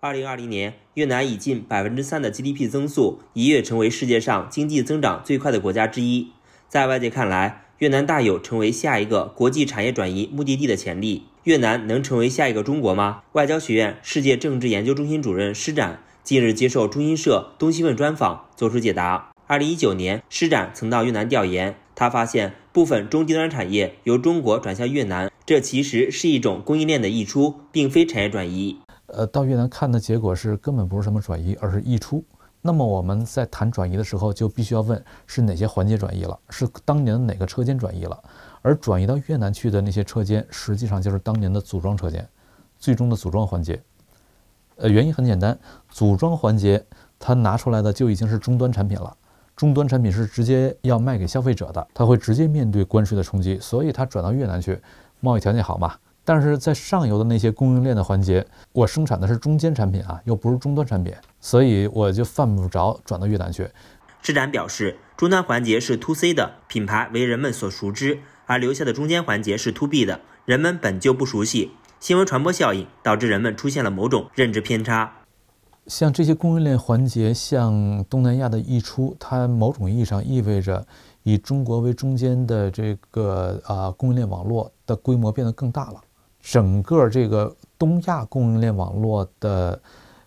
二零二零年，越南以近百分之三的 GDP 增速，一跃成为世界上经济增长最快的国家之一。在外界看来，越南大有成为下一个国际产业转移目的地的潜力。越南能成为下一个中国吗？外交学院世界政治研究中心主任施展近日接受中新社东西问专访作出解答。二零一九年，施展曾到越南调研，他发现部分中低端产业由中国转向越南，这其实是一种供应链的溢出，并非产业转移。呃，到越南看的结果是根本不是什么转移，而是溢出。那么我们在谈转移的时候，就必须要问是哪些环节转移了，是当年的哪个车间转移了。而转移到越南去的那些车间，实际上就是当年的组装车间，最终的组装环节。呃，原因很简单，组装环节它拿出来的就已经是终端产品了，终端产品是直接要卖给消费者的，它会直接面对关税的冲击，所以它转到越南去，贸易条件好嘛。但是在上游的那些供应链的环节，我生产的是中间产品啊，又不是终端产品，所以我就犯不着转到越南去。施展表示，终端环节是 to C 的品牌为人们所熟知，而留下的中间环节是 to B 的，人们本就不熟悉。新闻传播效应导致人们出现了某种认知偏差。像这些供应链环节向东南亚的溢出，它某种意义上意味着以中国为中间的这个啊供应链网络的规模变得更大了。整个这个东亚供应链网络的，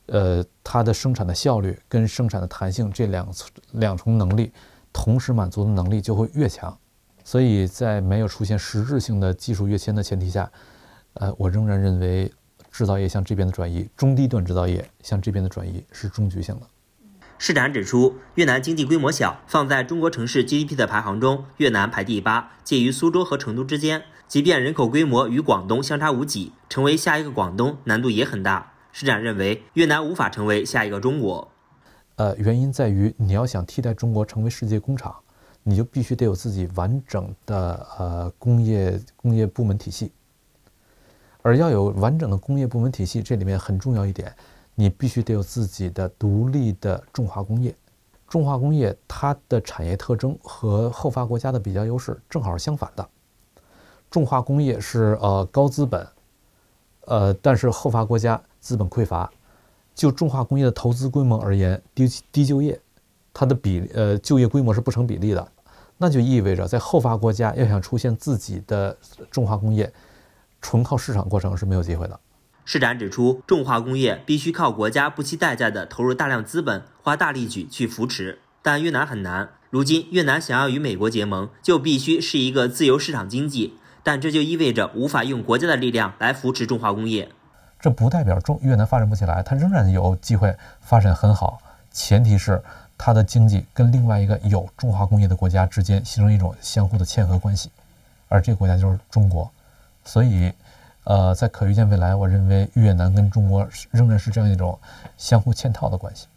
呃，它的生产的效率跟生产的弹性这两两重能力同时满足的能力就会越强，所以在没有出现实质性的技术跃迁的前提下，呃，我仍然认为制造业向这边的转移，中低端制造业向这边的转移是终局性的。施展指出，越南经济规模小，放在中国城市 GDP 的排行中，越南排第八，介于苏州和成都之间。即便人口规模与广东相差无几，成为下一个广东难度也很大。施展认为，越南无法成为下一个中国。呃，原因在于你要想替代中国成为世界工厂，你就必须得有自己完整的呃工业工业部门体系。而要有完整的工业部门体系，这里面很重要一点。你必须得有自己的独立的重化工业。重化工业它的产业特征和后发国家的比较优势正好是相反的。重化工业是呃高资本，呃但是后发国家资本匮乏。就重化工业的投资规模而言，低低就业，它的比呃就业规模是不成比例的。那就意味着在后发国家要想出现自己的重化工业，纯靠市场过程是没有机会的。施展指出，重化工业必须靠国家不惜代价地投入大量资本，花大力气去扶持。但越南很难。如今，越南想要与美国结盟，就必须是一个自由市场经济。但这就意味着无法用国家的力量来扶持重化工业。这不代表中越南发展不起来，它仍然有机会发展很好。前提是，它的经济跟另外一个有重化工业的国家之间形成一种相互的嵌合关系，而这个国家就是中国。所以。呃，在可预见未来，我认为越南跟中国仍然是这样一种相互嵌套的关系。